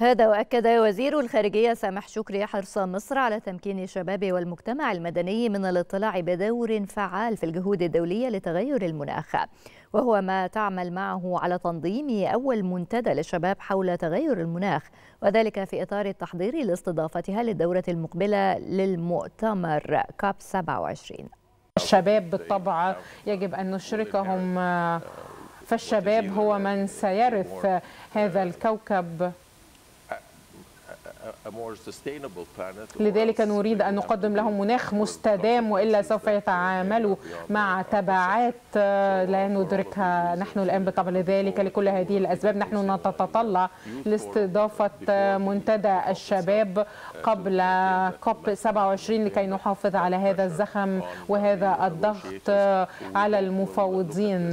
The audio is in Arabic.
هذا وأكد وزير الخارجية سامح شكري حرص مصر على تمكين الشباب والمجتمع المدني من الاطلاع بدور فعال في الجهود الدولية لتغير المناخ وهو ما تعمل معه على تنظيم أول منتدى للشباب حول تغير المناخ وذلك في إطار التحضير لاستضافتها للدورة المقبلة للمؤتمر كاب 27 الشباب بالطبع يجب أن نشركهم آه، فالشباب هو من سيرث آه، هذا الكوكب لذلك نريد أن نقدم لهم مناخ مستدام وإلا سوف يتعاملوا مع تبعات آه، لا ندركها نحن الآن بالطبع لذلك لكل هذه الأسباب نحن نتطلع لاستضافة آه، منتدى الشباب قبل كوب 27 لكي نحافظ على هذا الزخم وهذا الضغط آه، على المفاوضين